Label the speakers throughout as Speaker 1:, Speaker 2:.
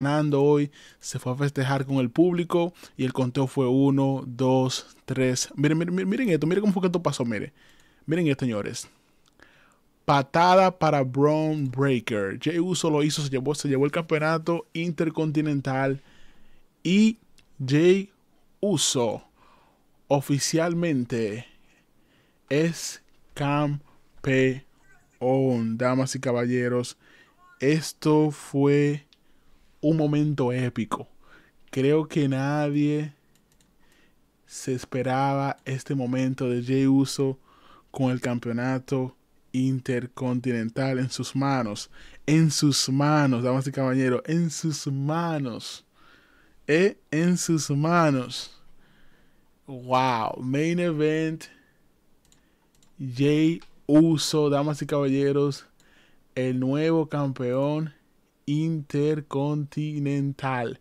Speaker 1: Fernando hoy se fue a festejar con el público y el conteo fue 1, 2, 3. Miren, miren, miren esto, miren cómo fue que esto pasó, miren. Miren esto, señores. Patada para Brown Breaker. Jay Uso lo hizo, se llevó, se llevó el campeonato intercontinental y Jay Uso oficialmente es campeón. Damas y caballeros, esto fue un momento épico. Creo que nadie se esperaba este momento de Jay Uso con el campeonato intercontinental en sus manos. En sus manos, damas y caballeros, en sus manos. Eh, en sus manos. Wow, main event. Jay Uso, damas y caballeros, el nuevo campeón Intercontinental.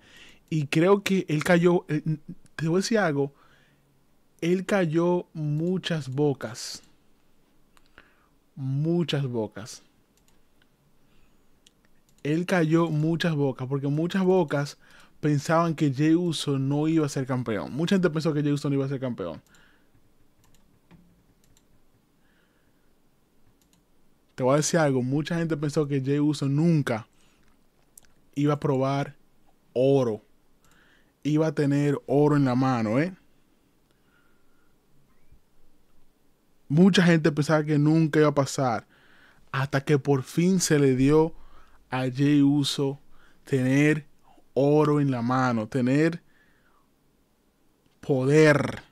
Speaker 1: Y creo que él cayó, eh, te voy a decir algo, él cayó muchas bocas. Muchas bocas. Él cayó muchas bocas, porque muchas bocas pensaban que Jey Uso no iba a ser campeón. Mucha gente pensó que Jey Uso no iba a ser campeón. Te voy a decir algo, mucha gente pensó que Jey Uso nunca iba a probar oro. Iba a tener oro en la mano, ¿eh? Mucha gente pensaba que nunca iba a pasar. Hasta que por fin se le dio a Jay Uso tener oro en la mano, tener poder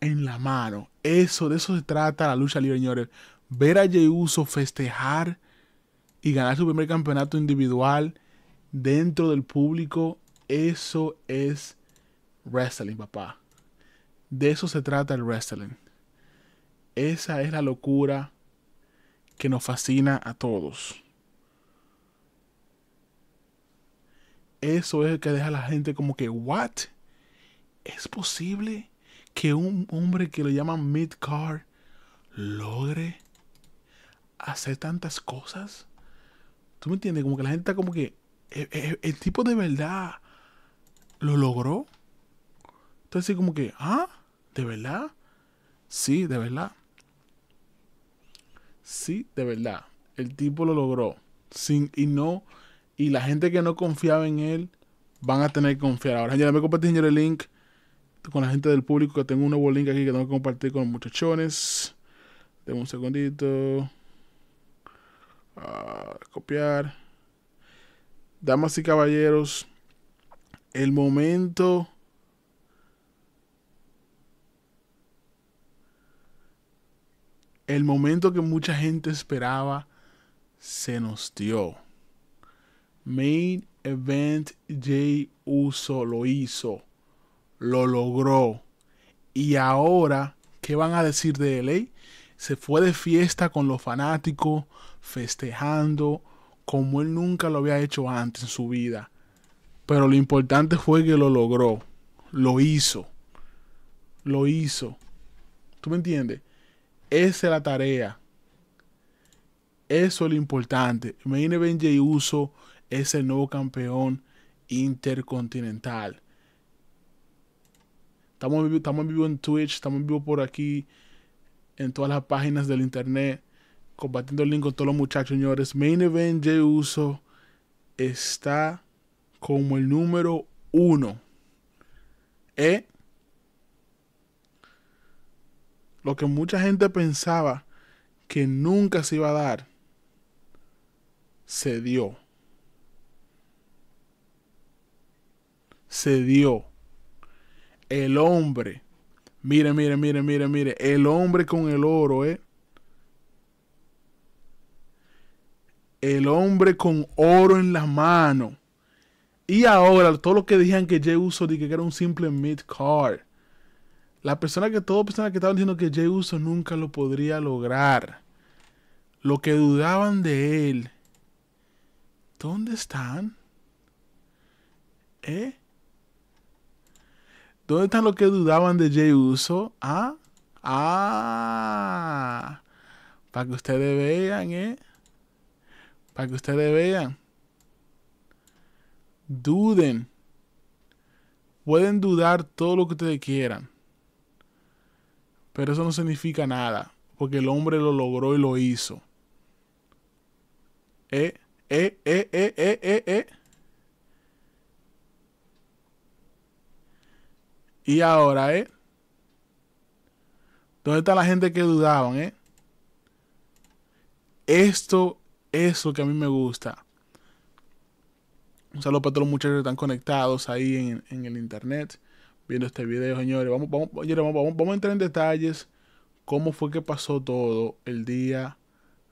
Speaker 1: en la mano. Eso, de eso se trata la lucha libre, señores. Ver a Jey Uso festejar y ganar su primer campeonato individual dentro del público, eso es wrestling, papá. De eso se trata el wrestling. Esa es la locura que nos fascina a todos. Eso es el que deja a la gente como que, ¿what? ¿Es posible que un hombre que lo llaman mid-card logre hacer tantas cosas? ¿Tú me entiendes? Como que la gente está como que. Eh, eh, eh, el, tipo de verdad lo logró. Entonces, como que, ah, ¿de verdad? Sí, de verdad. Sí, de verdad. El tipo lo logró. Sin, y no. Y la gente que no confiaba en él van a tener que confiar. Ahora, ya me compartí el link con la gente del público. Que tengo un nuevo link aquí que tengo que compartir con los muchachones. Deme un segundito. Ah, copiar. Damas y caballeros, el momento el momento que mucha gente esperaba se nos dio. Main Event Jay Uso lo hizo, lo logró. Y ahora, ¿qué van a decir de él Se fue de fiesta con los fanáticos, festejando como él nunca lo había hecho antes en su vida. Pero lo importante fue que lo logró, lo hizo, lo hizo. ¿Tú me entiendes? Esa es la tarea. Eso es lo importante. Imagine Benji Uso ese nuevo campeón intercontinental. Estamos, estamos en vivo en Twitch, estamos en vivo por aquí, en todas las páginas del internet. Combatiendo el link con todos los muchachos, señores. Main Event Jey está como el número uno. ¿Eh? Lo que mucha gente pensaba que nunca se iba a dar, se dio. Se dio. El hombre. Mire, mire, mire, mire, mire. El hombre con el oro, ¿eh? el hombre con oro en la mano Y ahora, todo lo que decían que Jay Uso dije que era un simple mid-card. La persona que, todo persona que estaban diciendo que Jay Uso nunca lo podría lograr. Lo que dudaban de él. ¿Dónde están? ¿Eh? ¿Dónde están los que dudaban de Jay Uso? ¿Ah? Ah. Para que ustedes vean, ¿eh? que ustedes vean. Duden. Pueden dudar todo lo que ustedes quieran. Pero eso no significa nada. Porque el hombre lo logró y lo hizo. Eh, eh, eh, eh, eh, eh, eh. eh. Y ahora, ¿eh? ¿Dónde está la gente que dudaban, eh? Esto eso que a mí me gusta. Un saludo para todos los muchachos que están conectados ahí en, el internet viendo este video, señores. Vamos, vamos, vamos, a entrar en detalles cómo fue que pasó todo el día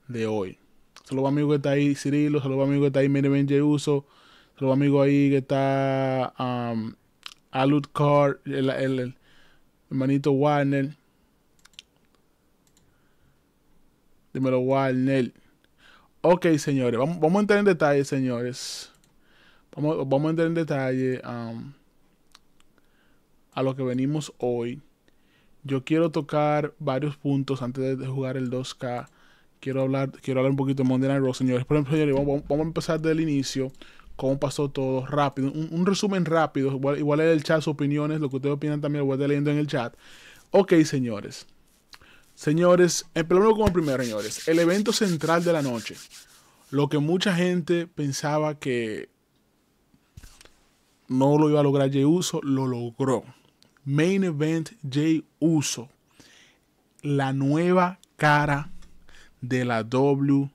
Speaker 1: de hoy. Saludos amigo que está ahí, Cirilo. Saludos amigo que está ahí, Mire Ben Uso. Saludos amigo ahí que está um, Alud Carr, el, el, hermanito Warner. Dímelo, Warner. Ok, señores, vamos, a entrar en detalle, señores. Vamos, a entrar en detalle a lo que venimos hoy. Yo quiero tocar varios puntos antes de jugar el 2K. Quiero hablar, quiero hablar un poquito de Monday Night Raw, señores. Por ejemplo, señores, vamos, a empezar del inicio. Cómo pasó todo, rápido. Un, resumen rápido. Igual, igual el chat, sus opiniones, lo que ustedes opinan también lo voy a estar leyendo en el chat. Ok, señores. Señores, empezamos con el primero, señores. El evento central de la noche. Lo que mucha gente pensaba que no lo iba a lograr Jay Uso, lo logró. Main Event Jay Uso. La nueva cara de la WWE.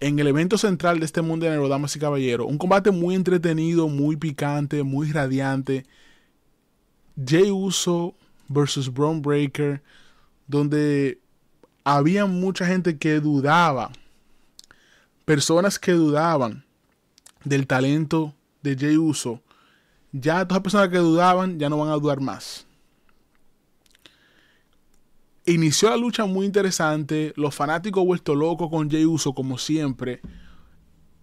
Speaker 1: En el evento central de este mundo de aerodamas y caballeros, un combate muy entretenido, muy picante, muy radiante. Jay Uso versus Brown Breaker, donde había mucha gente que dudaba, personas que dudaban del talento de Jay Uso. Ya todas las personas que dudaban ya no van a dudar más. Inició la lucha muy interesante. Los fanáticos vuelto locos con Jay Uso, como siempre.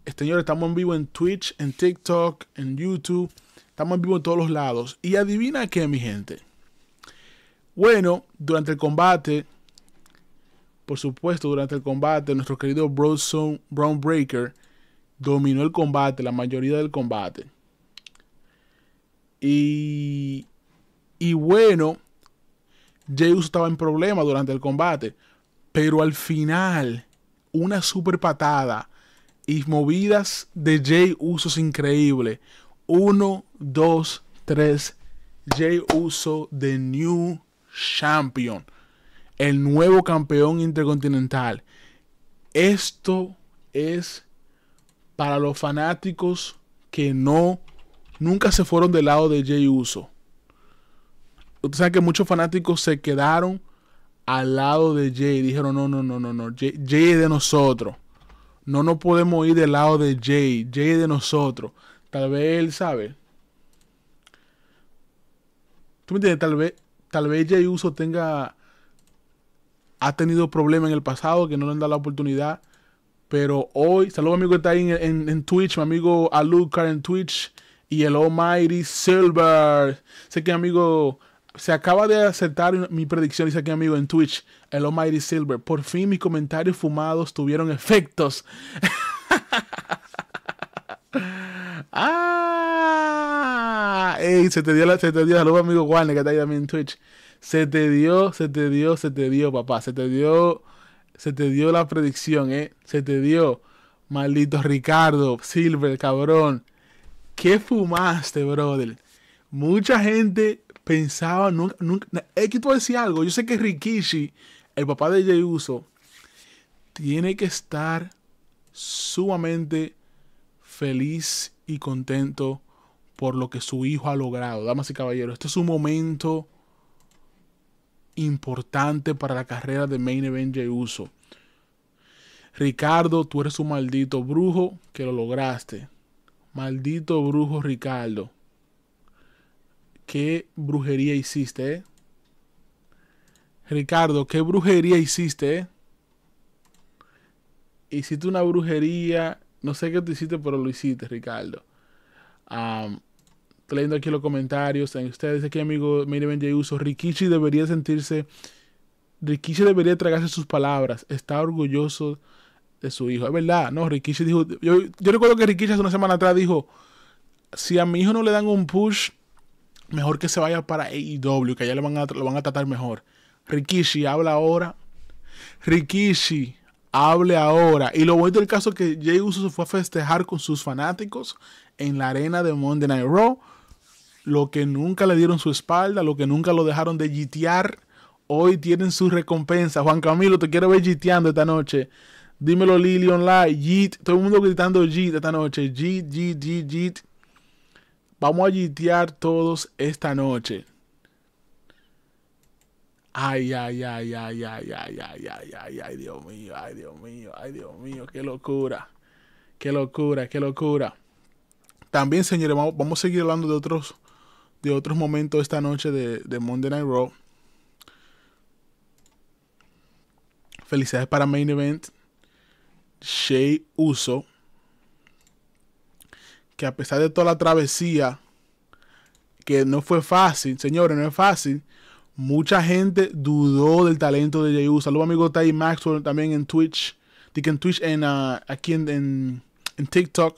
Speaker 1: Este Señores, estamos en vivo en Twitch, en TikTok, en YouTube. Estamos en vivo en todos los lados. Y adivina qué, mi gente. Bueno, durante el combate, por supuesto, durante el combate, nuestro querido Brown Breaker dominó el combate, la mayoría del combate. Y, y bueno, Jay Uso estaba en problemas durante el combate, pero al final, una super patada y movidas de Jay Uso es increíble. Uno, dos, tres. Jay Uso, de New Champion, el nuevo campeón intercontinental. Esto es para los fanáticos que no, nunca se fueron del lado de Jay Uso. Usted sabe que muchos fanáticos se quedaron al lado de Jay. Dijeron, no, no, no, no, no. Jay, es de nosotros. No nos podemos ir del lado de Jay. Jay es de nosotros. Tal vez él sabe. ¿Tú me entiendes? Tal vez tal vez Jay Uso tenga, ha tenido problemas en el pasado que no le han dado la oportunidad. Pero hoy, saludos amigo que está ahí en, Twitch, mi amigo Alucard en Twitch y el Almighty Silver. Sé que amigo, se acaba de aceptar mi predicción, dice aquí amigo en Twitch, el Almighty Silver. Por fin mis comentarios fumados tuvieron efectos. ¡Ah! Ey, se te dio la, se te dio, amigo Warner que está ahí también en Twitch. Se te dio, se te dio, se te dio, papá. Se te dio, se te dio la predicción, eh. Se te dio. Maldito Ricardo, Silver, cabrón. ¿Qué fumaste, brother? Mucha gente pensaba, nunca, Es que tú decías algo. Yo sé que Rikishi, el papá de Jey Uso, tiene que estar sumamente feliz y contento por lo que su hijo ha logrado. Damas y caballeros, este es un momento importante para la carrera de Main Event Uso. Ricardo, tú eres un maldito brujo que lo lograste. Maldito brujo Ricardo. ¿Qué brujería hiciste? Eh. Ricardo, ¿qué brujería hiciste? Eh. Hiciste una brujería no sé qué te hiciste, pero lo hiciste, Ricardo. Estoy leyendo aquí los comentarios. En ustedes, aquí, amigo, mire, Ben Uso. debería sentirse. Rikishi debería tragarse sus palabras. Está orgulloso de su hijo. Es verdad, no, Rikishi dijo. Yo, recuerdo que Rikishi hace una semana atrás dijo: Si a mi hijo no le dan un push, mejor que se vaya para AEW, que allá lo van a tratar mejor. Rikishi habla ahora. Rikishi hable ahora. Y lo bonito del caso es que Jay Uso se fue a festejar con sus fanáticos en la arena de Monday Night Raw. Lo que nunca le dieron su espalda, lo que nunca lo dejaron de gitear, hoy tienen su recompensa. Juan Camilo, te quiero ver giteando esta noche. Dímelo Lili Online, git. Todo el mundo gritando git esta noche. Git, git, git, git. Vamos a gitear todos esta noche. Ay, ay, ay, ay, ay, ay, ay, ay, ay, ay, Dios mío, ay, Dios mío, ay, Dios mío, qué locura, qué locura, qué locura. También, señores, vamos, a seguir hablando de otros, de otros momentos esta noche de, de Monday Night Raw. Felicidades para Main Event. Shea Uso. Que a pesar de toda la travesía, que no fue fácil, señores, no es fácil Mucha gente dudó del talento de Jay Uso Saludos, amigo Tai Maxwell, también en Twitch. en Twitch, ah, aquí en, en, TikTok.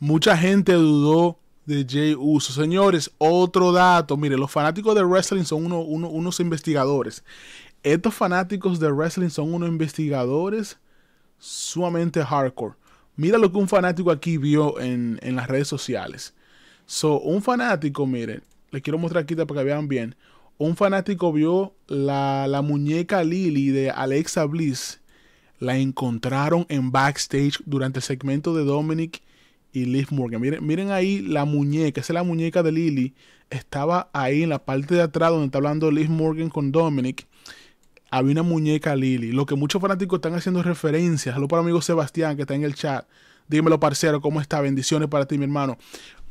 Speaker 1: Mucha gente dudó de Jay Uso. Señores, otro dato. Mire, los fanáticos de wrestling son unos investigadores. Estos fanáticos de wrestling son unos investigadores sumamente hardcore. Mira lo que un fanático aquí vio en, las redes sociales. So, un fanático, miren, Les quiero mostrar aquí para que vean bien un fanático vio la, muñeca Lily de Alexa Bliss. La encontraron en backstage durante el segmento de Dominic y Liz Morgan. Miren, miren ahí la muñeca, esa es la muñeca de Lily. Estaba ahí en la parte de atrás donde está hablando Liz Morgan con Dominic. Había una muñeca Lily. Lo que muchos fanáticos están haciendo referencias. Saludos para mi amigo Sebastián que está en el chat. Dímelo, parcero, ¿cómo está? Bendiciones para ti, mi hermano.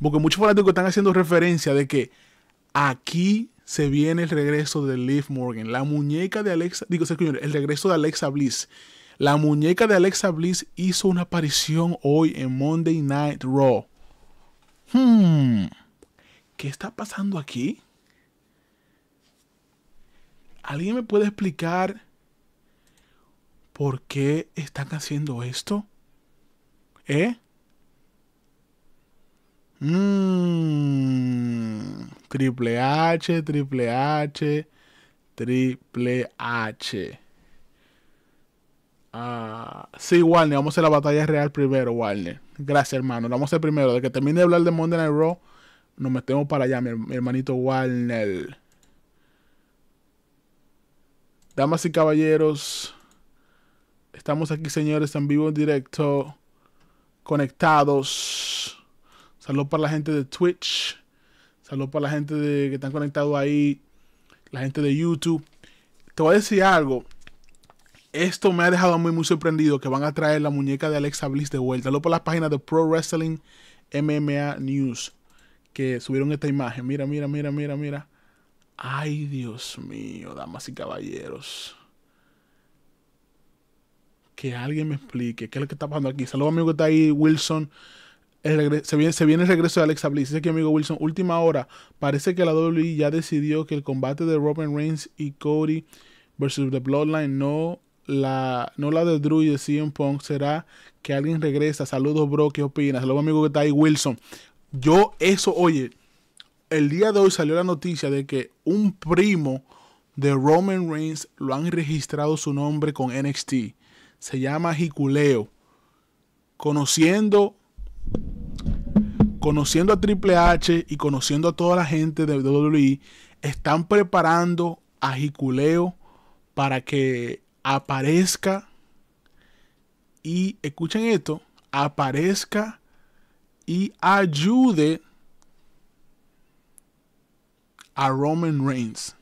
Speaker 1: Porque muchos fanáticos están haciendo referencia de que aquí se viene el regreso de Liv Morgan, la muñeca de Alexa, digo, el regreso de Alexa Bliss. La muñeca de Alexa Bliss hizo una aparición hoy en Monday Night Raw. Hmm, ¿qué está pasando aquí? ¿Alguien me puede explicar por qué están haciendo esto? ¿Eh? Mm, triple H, Triple H, Triple H. Ah, sí, Warner, vamos a la batalla real primero, Warner. Gracias, hermano. vamos a hacer primero. De que termine de hablar de Monday Night Raw, nos metemos para allá, mi, mi hermanito Warner. Damas y caballeros, estamos aquí, señores, en vivo, en directo, conectados. Saludos para la gente de Twitch. Saludos para la gente de, que están conectados ahí. La gente de YouTube. Te voy a decir algo. Esto me ha dejado muy, muy sorprendido que van a traer la muñeca de Alexa Bliss de vuelta. Saludos por las páginas de Pro Wrestling MMA News que subieron esta imagen. Mira, mira, mira, mira, mira. Ay, Dios mío, damas y caballeros. Que alguien me explique qué es lo que está pasando aquí. Saludos, amigo que está ahí, Wilson se, viene, el regreso de Alexa Bliss. Dice que amigo Wilson, última hora. Parece que la WWE ya decidió que el combate de Roman Reigns y Cody versus The Bloodline no la, no la de Drew y de CM Punk será que alguien regresa. Saludos, bro. ¿Qué opinas? Saludos, amigo que está ahí, Wilson. Yo, eso, oye, el día de hoy salió la noticia de que un primo de Roman Reigns lo han registrado su nombre con NXT. Se llama Hikuleo Conociendo conociendo a Triple H y conociendo a toda la gente de WWE, están preparando a Jiculeo para que aparezca y escuchen esto, aparezca y ayude a Roman Reigns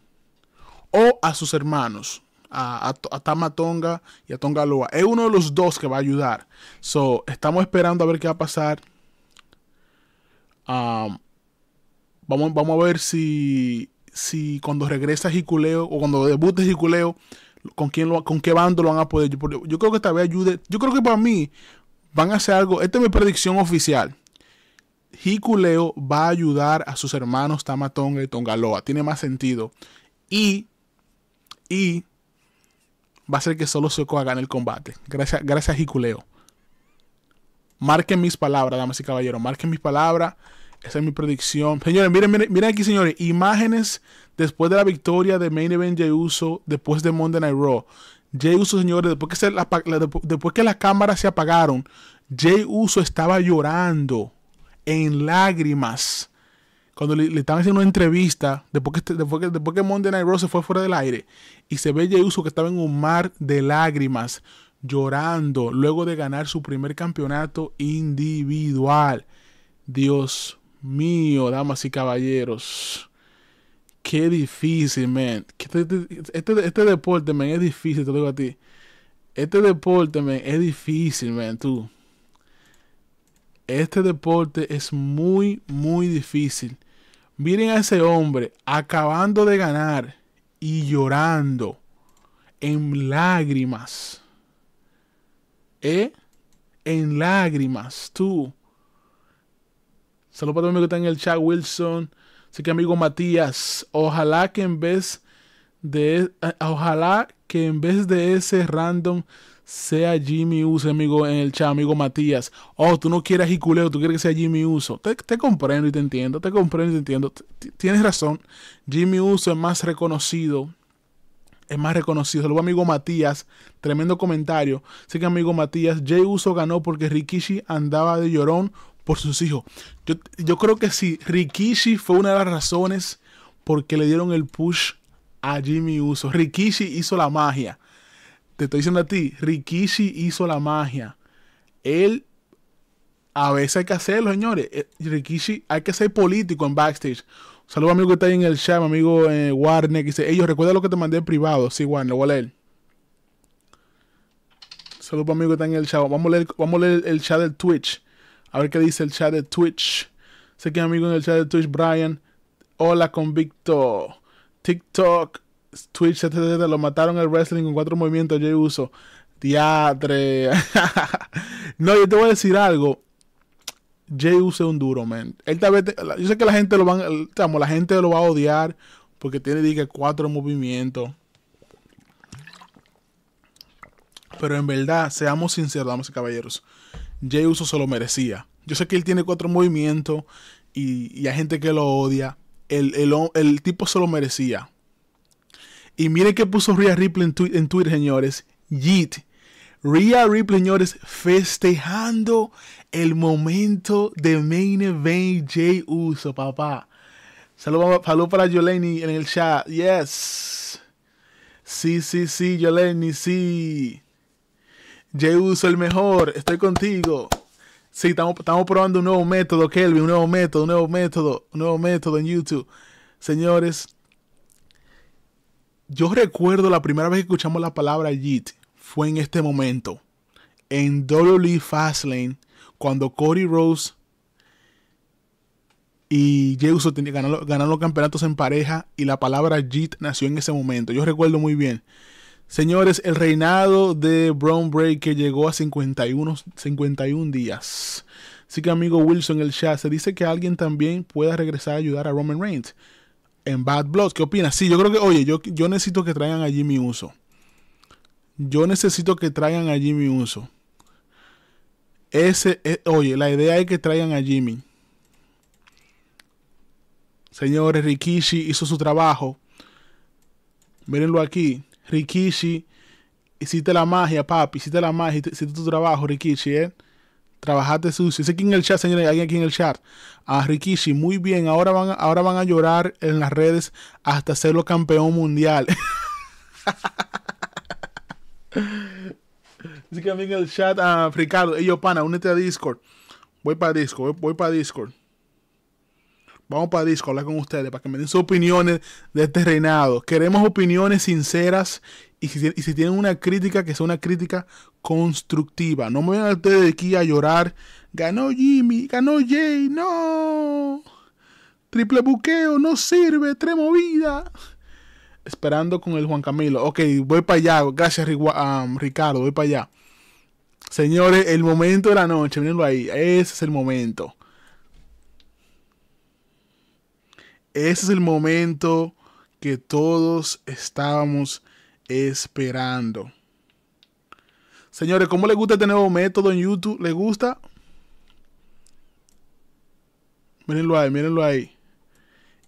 Speaker 1: o a sus hermanos, a, Tama Tonga y a Tonga Loa. Es uno de los dos que va a ayudar. So, estamos esperando a ver qué va a pasar vamos, vamos a ver si, si cuando regresa Hikuleo o cuando debute Hikuleo con quién lo, con qué bando lo van a poder. Yo, creo que esta vez ayude. Yo creo que para mí van a hacer algo. Esta es mi predicción oficial. Hiculeo va a ayudar a sus hermanos Tamatonga y Tongaloa. Tiene más sentido. Y, y va a ser que solo haga en el combate. Gracias, gracias Hiculeo. Marquen mis palabras, damas y caballeros, marquen mis palabras. Esa es mi predicción. Señores, miren, miren, aquí, señores, imágenes después de la victoria de Main Event Jey Uso, después de Monday Night Raw. Jey Uso, señores, después que, que las cámaras se apagaron, Jey Uso estaba llorando en lágrimas. Cuando le, estaban haciendo una entrevista, este, después que, Monday Night Raw se fue fuera del aire, y se ve Jey Uso que estaba en un mar de lágrimas llorando luego de ganar su primer campeonato individual. Dios mío, damas y caballeros. Qué difícil, man. Este, este, este, este, deporte, man, es difícil, te lo digo a ti. Este deporte, man, es difícil, man, tú. Este deporte es muy, muy difícil. Miren a ese hombre acabando de ganar y llorando en lágrimas ¿eh? En lágrimas, tú. Saludos para mi amigo que está en el chat, Wilson. Así que amigo Matías, ojalá que en vez de e, ojalá que en vez de ese random sea Jimmy Uso, amigo en el chat, amigo Matías. Oh, tú no quieres Jiculeo, tú quieres que sea Jimmy Uso. Te, comprendo y te entiendo, te comprendo y te entiendo. Tienes razón, Jimmy Uso es más reconocido es más reconocido. Saludos, amigo Matías. Tremendo comentario. Sé que, amigo Matías, Jay Uso ganó porque Rikishi andaba de llorón por sus hijos. Yo, yo creo que sí, Rikishi fue una de las razones porque le dieron el push a Jimmy Uso. Rikishi hizo la magia. Te estoy diciendo a ti, Rikishi hizo la magia. Él, a veces hay que hacerlo, señores. Eh, Rikishi, hay que ser político en backstage. Saludos, amigo que está ahí en el chat, mi amigo eh, Warner, dice, ellos, recuerda lo que te mandé en privado. Sí, Warner, voy a leer. Saludos, amigo que está en el chat. Vamos a leer, el chat del Twitch. A ver qué dice el chat de Twitch. Sé que amigo en el chat de Twitch, Brian. Hola, convicto. TikTok, Twitch, etc. Lo mataron el wrestling con cuatro movimientos. Yo uso. Teatre. no, yo te voy a decir algo. Jay es un duro, man. yo sé que la gente lo la gente lo va a odiar porque tiene, diga, cuatro movimientos. Pero en verdad, seamos sinceros, damas y caballeros, Jay Uso se lo merecía. Yo sé que él tiene cuatro movimientos y, hay gente que lo odia. El, tipo se lo merecía. Y miren que puso Rhea Ripley en, Twitter, señores. Yeet Ria Ripley, señores, festejando el momento de Main Event Jay Uso, papá. Saludos para Yoleni en el chat. Yes. Sí, sí, sí, Yoleni, sí. Jay Uso, el mejor. Estoy contigo. Sí, estamos, estamos probando un nuevo método, Kelvin. Un nuevo método, un nuevo método, un nuevo método en YouTube. Señores, yo recuerdo la primera vez que escuchamos la palabra JIT fue en este momento, en WWE Fastlane, cuando Cody Rose y Jeuso ganaron, ganaron los campeonatos en pareja y la palabra JIT nació en ese momento. Yo recuerdo muy bien. Señores, el reinado de Brown que llegó a 51, 51 días. Así que amigo Wilson, el chat, se dice que alguien también pueda regresar a ayudar a Roman Reigns en Bad Blood. ¿Qué opinas? Sí, yo creo que, oye, yo, yo necesito que traigan allí mi Uso. Yo necesito que traigan a Jimmy Uso. Ese, eh, oye, la idea es que traigan a Jimmy. Señores, Rikishi hizo su trabajo. Mírenlo aquí. Rikishi, hiciste la magia, papi. Hiciste la magia, hiciste tu trabajo, Rikishi, ¿eh? Trabajaste sucio. Dice aquí en el chat, señores, alguien aquí en el chat. A ah, Rikishi, muy bien. Ahora van, ahora van a llorar en las redes hasta hacerlo campeón mundial. Así que también el chat a Ricardo, ellos pana, únete a Discord. Voy para Discord, voy, para Discord. Vamos para Discord, hablar con ustedes para que me den sus opiniones de este reinado. Queremos opiniones sinceras y si, tienen una crítica, que sea una crítica constructiva. No me vayan ustedes de aquí a llorar. Ganó Jimmy, ganó Jay, no. Triple buqueo, no sirve, tres movidas esperando con el Juan Camilo. Ok, voy para allá. Gracias, um, Ricardo, voy para allá. Señores, el momento de la noche, mírenlo ahí. Ese es el momento. Ese es el momento que todos estábamos esperando. Señores, ¿cómo les gusta este nuevo método en YouTube? ¿Le gusta? Mírenlo ahí, mírenlo ahí.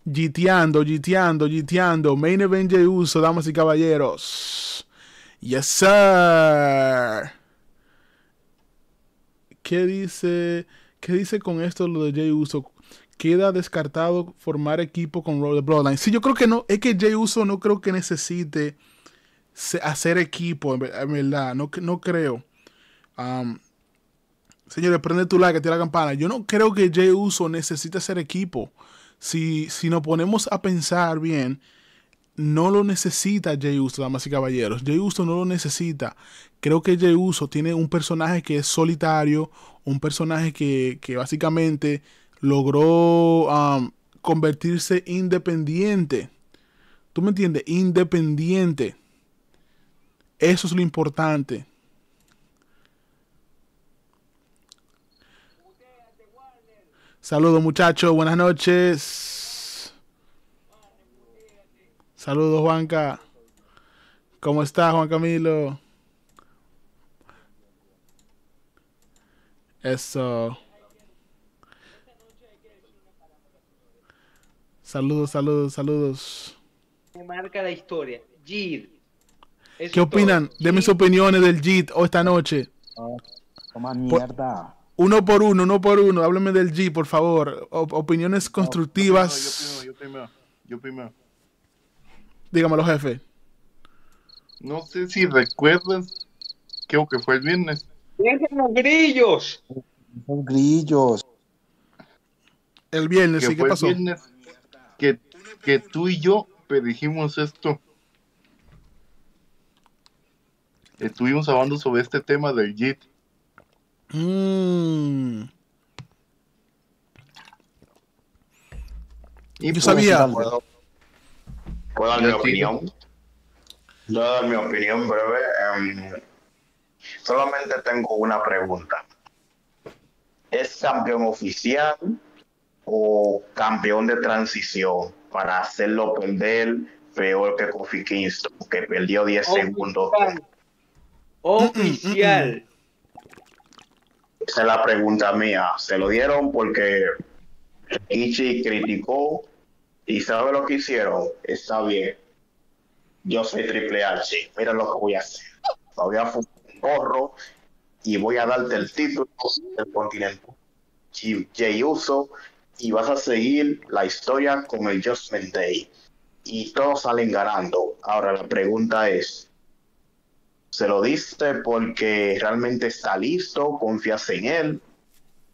Speaker 1: Giteando, giteando, giteando. Main event de uso, damas y caballeros. Yes, sir. ¿Qué dice, qué dice con esto lo de Jay Uso? ¿Queda descartado formar equipo con Robert Bloodline? Sí, yo creo que no. Es que Jay Uso no creo que necesite hacer equipo, en verdad. No, creo. Um, señores, prende tu like, tira la campana. Yo no creo que Jay Uso necesite hacer equipo si, nos ponemos a pensar bien, no lo necesita Jay Uso, damas y caballeros. Jay Uso no lo necesita. Creo que Jay Uso tiene un personaje que es solitario, un personaje que, básicamente logró um, convertirse independiente. ¿Tú me entiendes? Independiente. Eso es lo importante. Saludos muchachos, buenas noches. Saludos Juanca. ¿Cómo estás Juan Camilo? Eso. Saludos, saludos, saludos.
Speaker 2: Me marca la historia. JIT. ¿Qué opinan?
Speaker 1: de mis opiniones del JIT o esta noche.
Speaker 3: Ah, pues mierda.
Speaker 1: Uno por uno, uno por uno. Háblame del G, por favor. opiniones constructivas.
Speaker 4: yo, primero, yo primero,
Speaker 1: Dígamelo, jefe. No sé si recuerdas,
Speaker 3: creo que fue el viernes. grillos! Son grillos.
Speaker 4: El viernes, que ¿Qué pasó? que, tú y yo pedijimos esto. Estuvimos hablando sobre este tema del JIT.
Speaker 1: Mm.
Speaker 4: Y yo sabía. Puedo, dar mi opinión. Yo dar mi opinión breve. Em, solamente tengo una pregunta. ¿Es campeón oficial o campeón de transición para hacerlo perder peor que Kofi Kingston, que perdió 10 segundos? Oficial. Esa es la pregunta mía. Se lo dieron porque Ichi criticó y sabe lo que hicieron. Está bien. Yo soy Triple H. Mira lo que voy a hacer. Voy a un gorro y voy a darte el título del continente. Jay Uso y vas a seguir la historia con el Judgment Day. Y todos salen ganando. Ahora la pregunta es, se lo diste porque realmente está listo, confías en él,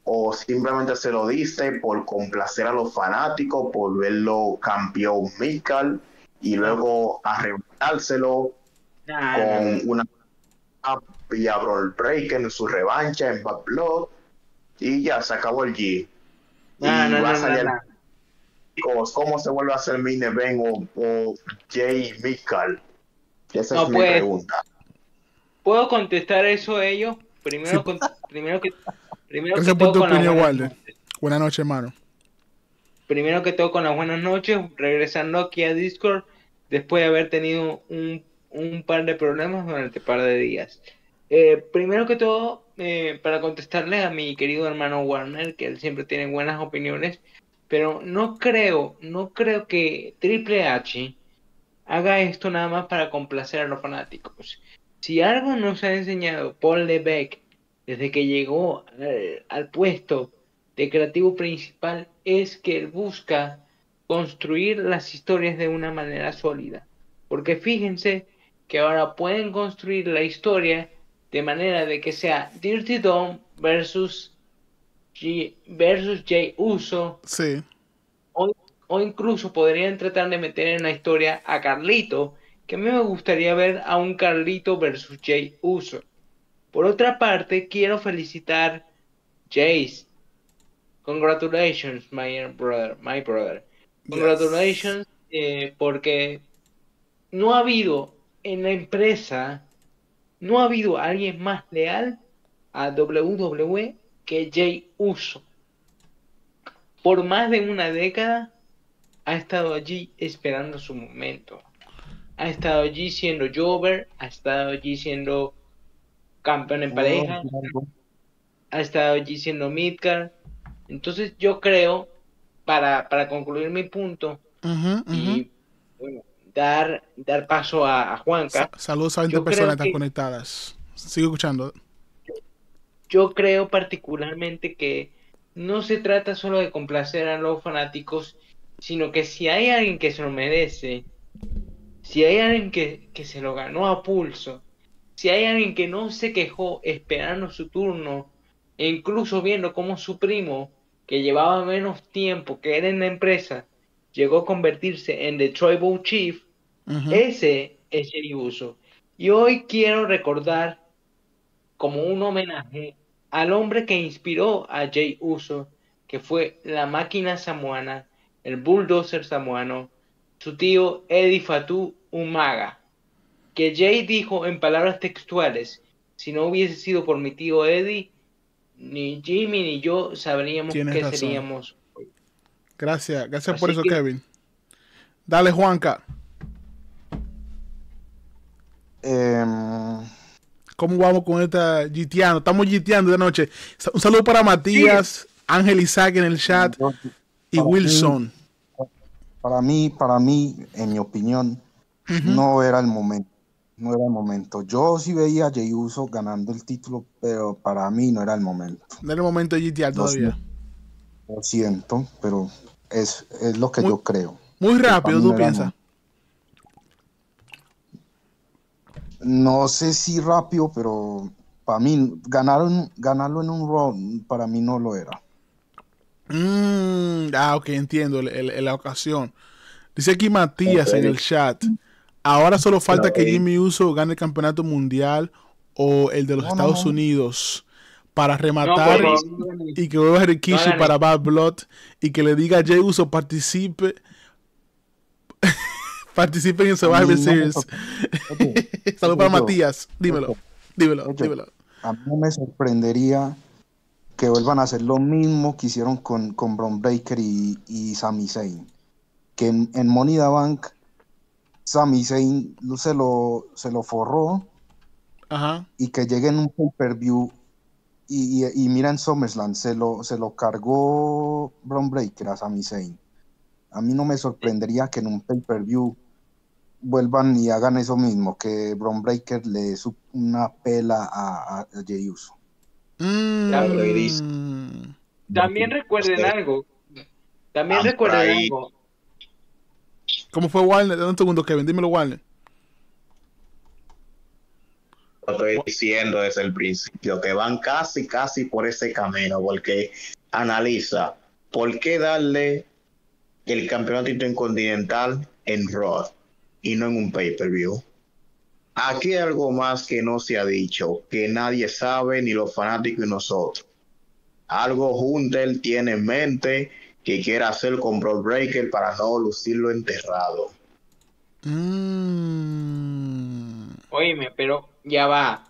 Speaker 4: o simplemente se lo diste por complacer a los fanáticos, por verlo campeón Mikal? y luego arrebatárselo?
Speaker 3: con una
Speaker 4: y Brawl Break en su revancha en Bad Blood y ya se acabó el G. y va a salir cómo se vuelve a hacer Mine o, o Jay Esa es mi pues, pregunta.
Speaker 3: ¿Puedo
Speaker 2: contestar eso a ellos? Primero, primero que, primero que tu opinión,
Speaker 1: Walder. Buenas noches, hermano.
Speaker 2: Primero que todo, con las buenas noches, regresando aquí a Discord, después de haber tenido un, un par de problemas durante un par de días. Eh, primero que todo, eh, para contestarle a mi querido hermano Warner, que él siempre tiene buenas opiniones, pero no creo, no creo que Triple H haga esto nada más para complacer a los fanáticos. Si algo nos ha enseñado Paul Lebec desde que llegó al, puesto de creativo principal es que él busca construir las historias de una manera sólida. Porque fíjense que ahora pueden construir la historia de manera de que sea Dirty Dom versus versus Jay Uso. Sí. O, o, incluso podrían tratar de meter en la historia a Carlito que me gustaría ver a un Carlito versus Jay Uso. Por otra parte, quiero felicitar Jace. Congratulations, my brother, my brother. Congratulations, eh, porque no ha habido en la empresa, no ha habido alguien más leal a WWE que Jay Uso. Por más de una década ha estado allí esperando su momento ha estado allí siendo Jover, ha estado allí siendo campeón en oh, pareja, ha estado allí siendo Midgar. Entonces yo creo, para, concluir mi punto, y dar, dar paso a, Juanca. saludos a 20 personas que,
Speaker 1: conectadas. Sigo escuchando.
Speaker 2: yo creo particularmente que no se trata solo de complacer a los fanáticos, sino que si hay alguien que se lo merece, si hay alguien que, se lo ganó a pulso, si hay alguien que no se quejó esperando su turno, e incluso viendo cómo su primo, que llevaba menos tiempo que él en la empresa, llegó a convertirse en Detroit Tribal Chief, ese es Jay Uso. Y hoy quiero recordar como un homenaje al hombre que inspiró a Jay Uso, que fue la máquina samoana, el bulldozer samoano, su tío Eddie Fatou un maga que Jay dijo en palabras textuales, si no hubiese sido por mi tío Eddie, ni Jimmy ni yo sabríamos que qué
Speaker 1: seríamos. Gracias, gracias por eso, Kevin. Dale, Juanca. Em, ¿Cómo vamos con esta giteando? Estamos giteando de noche. Un saludo para Matías, Ángel Isaac en el chat
Speaker 3: y Wilson. para mí, para mí, en mi opinión, no era el momento. No era el momento. Yo sí veía a Jey Uso ganando el título, pero para mí no era el momento.
Speaker 1: No era el momento de GTA todavía.
Speaker 3: Lo, siento, pero es, lo que yo creo.
Speaker 1: Muy rápido, tú piensas.
Speaker 3: No sé si rápido, pero para mí ganarlo en un round para mí no lo era.
Speaker 1: Mm, ah, ok, entiendo la ocasión. Dice aquí Matías en el chat. Ahora solo falta que eh, Jimmy Uso gane el campeonato mundial o el de los Estados Unidos para rematar y que vuelva a Kishi para Bad Blood y que le diga a Jay Uso participe participe en Survivor Series. para Matías, dímelo, dímelo,
Speaker 3: A mí me sorprendería que vuelvan a hacer lo mismo que hicieron con, con Bron Breaker y, y Sami Zayn. Que en, Money in the Bank Sami Zayn se lo, se lo forró. Y que llegue en un pay-per-view y, y, SummerSlam, se lo, se lo cargó Bron Breaker a Sami Zayn. A mí no me sorprendería que en un pay-per-view vuelvan y hagan eso mismo, que Bron Breaker le supe una pela a, a, Uso. Mm.
Speaker 2: También recuerden
Speaker 3: algo. También ah, recuerden algo.
Speaker 1: ¿Cómo fue Warner? Dame un segundo, Kevin, dímelo, Warner.
Speaker 4: Lo estoy diciendo desde el principio, que van casi, casi por ese camino, porque analiza por qué darle el campeonato intercontinental en Raw y no en un pay-per-view. Aquí hay algo más que no se ha dicho, que nadie sabe, ni los fanáticos y nosotros. Algo Hunter tiene en mente que quiera hacer con Broad Breaker para no lucirlo enterrado.
Speaker 1: ...oíme,
Speaker 2: mm. pero ya va.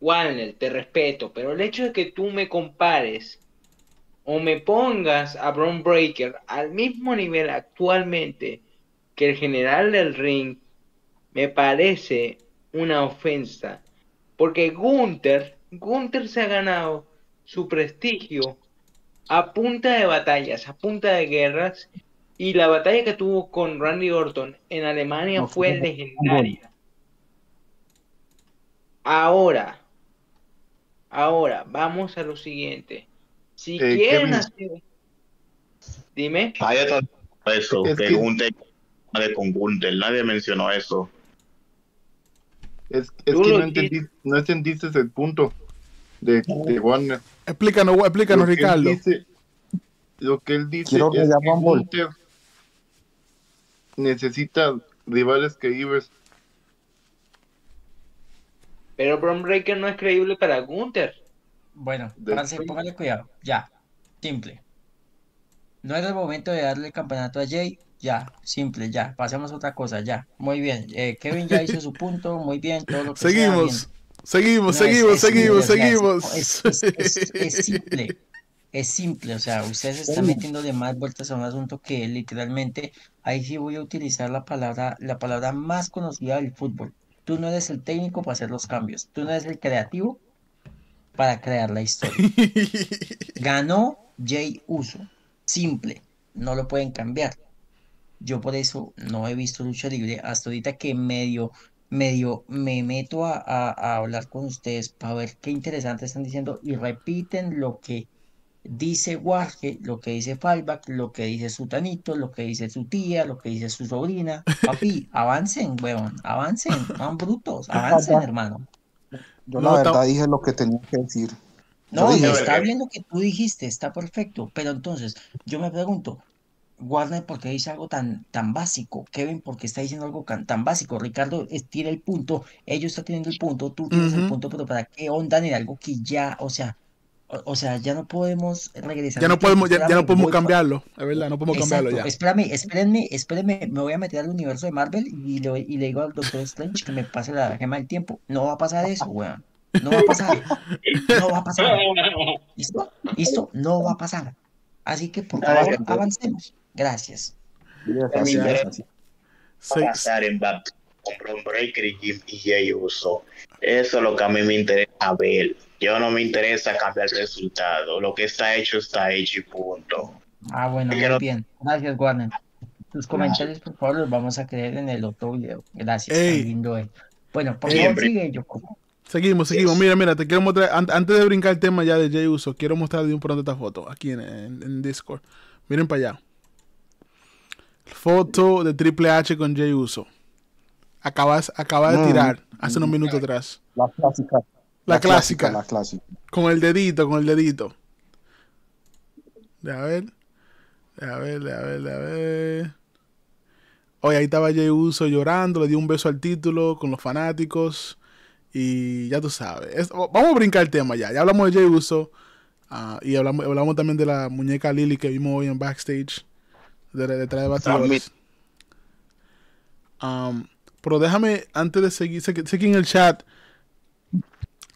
Speaker 2: Warner, te respeto, pero el hecho de que tú me compares o me pongas a Brown Breaker al mismo nivel actualmente que el general del ring, me parece una ofensa. Porque Gunther, Gunther se ha ganado su prestigio a punta de batallas, a punta de guerras. Y la batalla que tuvo con Randy Orton en Alemania fue legendaria. Ahora, ahora, vamos a lo siguiente. Si quieres eh, quieren hacer...
Speaker 4: Dime. Eso, que con nadie mencionó eso. Es, que no entendí no entendiste el punto de, de Warner. Explícanos, explícanos, Ricardo. lo que él dice es que Gunter necesita rivales creíbles. Pero Brom
Speaker 2: Breaker no es creíble para Gunter
Speaker 5: Bueno, póngale cuidado. Ya, simple. No era el momento de darle campeonato a Jay. Ya, simple, ya. Pasemos a otra cosa, ya. Muy bien. Eh, Kevin ya hizo su punto, muy bien. Todo lo que Seguimos. Seguimos, seguimos, seguimos, seguimos. Es, simple. Es simple, o sea, ustedes se están metiendo de más vueltas a un asunto que literalmente, ahí sí voy a utilizar la palabra, la palabra más conocida del fútbol. Tú no eres el técnico para hacer los cambios, tú no eres el creativo para crear la historia. Ganó Jay Uso, simple, no lo pueden cambiar. Yo por eso no he visto lucha libre hasta ahorita que medio medio me meto a, hablar con ustedes para ver qué interesante están diciendo y repiten lo que dice Guarge, lo que dice Falbach lo que dice su tanito, lo que dice su tía, lo que dice su sobrina. Papi, avancen, weón, avancen, van brutos, avancen, hermano. Yo la verdad
Speaker 3: dije lo que tenía que decir. No, está
Speaker 5: bien lo que tú dijiste, está perfecto. Pero entonces, yo me pregunto, Guarda porque dice algo tan, tan básico, Kevin porque está diciendo algo tan, básico, Ricardo tira el punto, ellos están teniendo el punto, tú tienes el punto, pero ¿para qué onda en algo que ya, o sea, o, sea, ya no podemos regresar? Ya no podemos, ya, no podemos cambiarlo, es verdad, no podemos cambiarlo ya. Espérame, espérenme, espérenme, me voy a meter al universo de Marvel y le, y le digo al Doctor Strange que me pase la gema del tiempo, no va a pasar eso, weón. No va a pasar. No va a pasar. ¿Listo? ¿Listo? No va a pasar. Así que por favor, avancemos. Gracias. Gracias.
Speaker 1: Gracias.
Speaker 4: Breaker y, Eso es lo que a mí me interesa ver. Yo no me interesa cambiar el resultado. Lo que está hecho está hecho y
Speaker 5: punto. Ah, bueno, muy bien. Gracias, Warner. Tus comentarios, por favor, los vamos a
Speaker 1: creer en el otro video. Gracias, lindo eh. Bueno, por favor, sigue yo. Seguimos, seguimos. Mira, mira, te quiero mostrar. antes de brincar el tema ya de Jay Uso, quiero mostrar de un pronto esta foto aquí en Discord. Miren para allá. Foto de Triple H con Jay Uso. Acabas, de tirar hace unos minutos atrás. La clásica. La, clásica, Con el dedito, con el dedito. De a ver. De a ver, de a ver, a ver. hoy ahí estaba Jay Uso llorando, le dio un beso al título con los fanáticos. Y ya tú sabes. Oh, vamos a brincar el tema ya. Ya hablamos de Jay Uso. Ah, y hablamos, hablamos también de la muñeca Lily que vimos hoy en backstage detrás de bastidores. Um, pero déjame, antes de seguir, sé que, en el chat,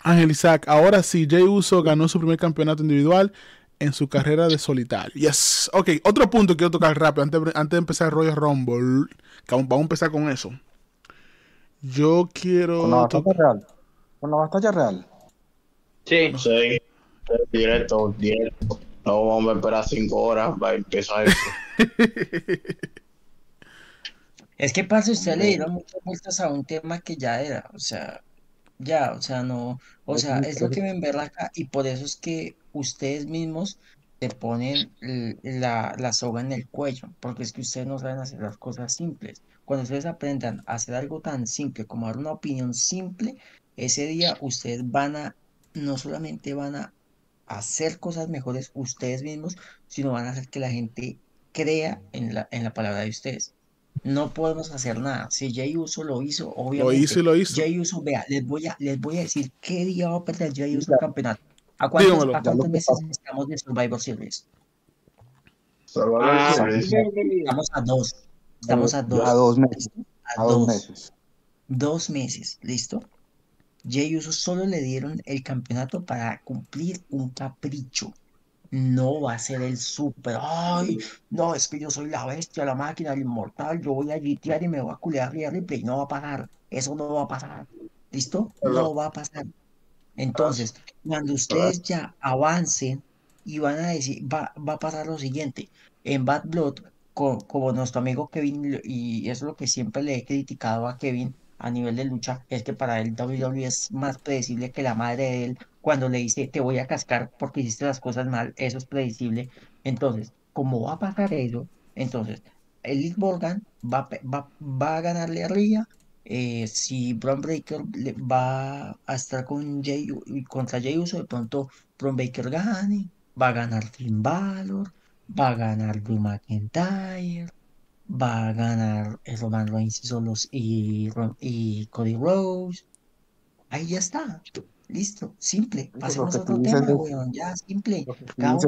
Speaker 1: Ángel Isaac, ahora sí, Jay Uso ganó su primer campeonato individual en su carrera de solitario. Yes. Ok, otro punto que quiero tocar rápido, antes, de empezar el rollo Rumble, vamos a empezar con eso. Yo quiero... Con la batalla real. Con la batalla real.
Speaker 4: Sí. Sí. Directo, directo. No vamos a esperar cinco horas para empezar eso.
Speaker 5: es que pasa, usted le dieron muchas vueltas a un tema que ya era, o sea, ya, o sea, no, o sea, es lo que me acá y por eso es que ustedes mismos te ponen la, la, soga en el cuello, porque es que ustedes no saben hacer las cosas simples. Cuando ustedes aprendan a hacer algo tan simple como dar una opinión simple, ese día ustedes van a, no solamente van a hacer cosas mejores ustedes mismos, sino van a hacer que la gente crea en la, en la palabra de ustedes. No podemos hacer nada. Si Jay Uso lo hizo, obviamente. Lo hizo Jay Uso, vea, les voy a, les voy a decir qué día va a perder Jay Uso el campeonato. ¿A cuántos, meses estamos de Survivor Series? Ah, estamos a dos. Estamos a dos. A dos meses. A, dos meses. Dos meses, ¿listo? Jey Uso solo le dieron el campeonato para cumplir un capricho. No va a ser el super. Ay, no, es que yo soy la bestia, la máquina, el inmortal. Yo voy a gitear y me voy a culear y No va a pasar. Eso no va a pasar. ¿Listo? No va a pasar. Entonces, ah, cuando ah. ustedes ya avancen y van a decir, va, a pasar lo siguiente. En Bad Blood, como nuestro amigo Kevin, y es lo que siempre le he criticado a Kevin, a nivel de lucha es que para él WWE es más predecible que la madre de él. Cuando le dice te voy a cascar porque hiciste las cosas mal, eso es predecible. Entonces, ¿cómo va a pasar eso, entonces Elis Morgan va, a ganarle a eh, si Bron Breaker va a estar con Jay, contra Jay Uso, de pronto Bron Baker gane, va a ganar Finn Balor, va a ganar Drew McIntyre va a ganar Roman Reigns solos y, y Cody Rose Ahí ya está. Listo, simple. Pasemos otro tema, Ya, simple. para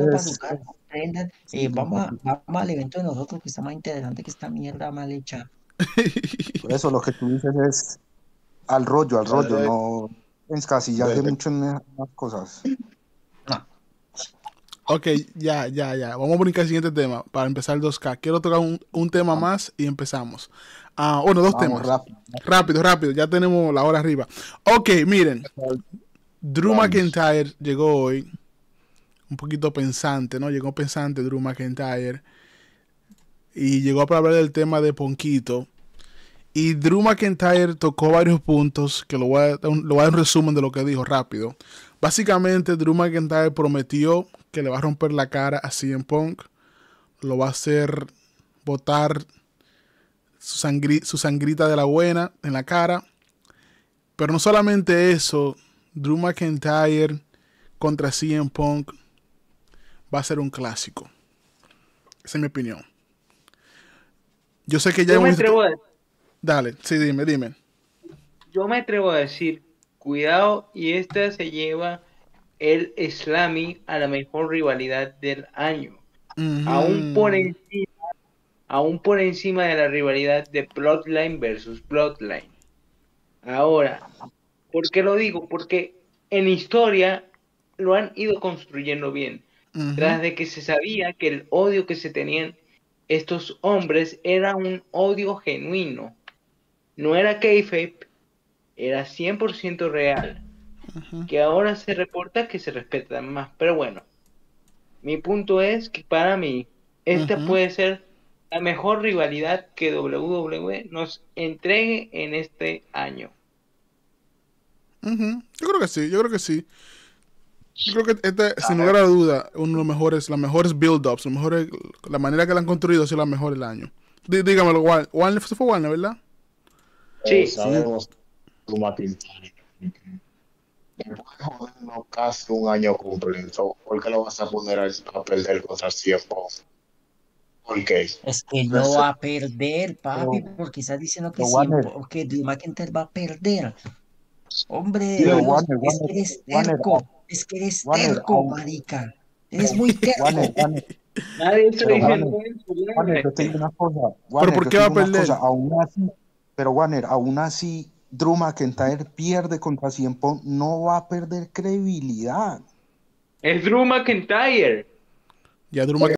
Speaker 5: eh, vamos, al evento de nosotros, que está más interesante que esta mierda mal hecha.
Speaker 3: eso lo que tú dices es al rollo, al rollo, no
Speaker 1: te mucho
Speaker 3: en más cosas.
Speaker 1: Ok, ya, ya, ya. Vamos a brincar el siguiente tema para empezar el 2K. Quiero tocar un, tema ah. más y empezamos. Ah, bueno, dos temas. Rápido. rápido. Ya tenemos la hora arriba. Ok, miren. Drew McIntyre llegó hoy. Un poquito pensante, ¿no? Llegó pensante Drew McIntyre. Y llegó para hablar del tema de Ponquito. Y Drew McIntyre tocó varios puntos que lo lo voy a dar un resumen de lo que dijo rápido. Básicamente, Drew McIntyre prometió que le va a romper la cara a CM Punk, lo va a hacer botar su, sangrita de la buena en la cara. Pero no solamente eso, Drew McIntyre contra CM Punk va a ser un clásico. Esa es mi opinión. Yo sé que ya... me atrevo Dale, sí, dime, dime.
Speaker 2: Yo me atrevo a decir, cuidado, y esta se lleva el Slami a la mejor rivalidad del año. aún, por encima, aún por encima de la rivalidad de Bloodline versus Bloodline. Ahora, ¿por qué lo digo? Porque en historia lo han ido construyendo bien. Tras de que se sabía que el odio que se tenían estos hombres era un odio genuino. No era kayfabe, era 100% real que ahora se reporta que se respetan más. Pero bueno, mi punto es que para mí, esta puede ser la mejor rivalidad que WWE nos entregue en este año.
Speaker 1: Yo creo que sí, yo creo que sí. Yo creo que esta, sin lugar a duda, uno de los mejores, las mejores build-ups, la manera que la han construido ha sido la mejor el año. Dígame, dígamelo, Warner, fue Warner, ¿verdad? Sí. sí
Speaker 4: después de casi un año completo, ¿por qué lo vas a poner a perder contra tiempo? ¿Por qué?
Speaker 5: Es que no, va a perder, papi, porque estás diciendo que, sí, que Drew McIntyre va a perder. Hombre, es que eres terco, es que eres terco, marica. Eres muy terco. Nadie te diciendo
Speaker 3: eso,
Speaker 5: Pero ¿por qué va a perder?
Speaker 3: pero Warner, aún así Drew McIntyre pierde contra puntos, no va a perder credibilidad.
Speaker 2: Es Drew McIntyre.
Speaker 3: Ya Drew eh, McIntyre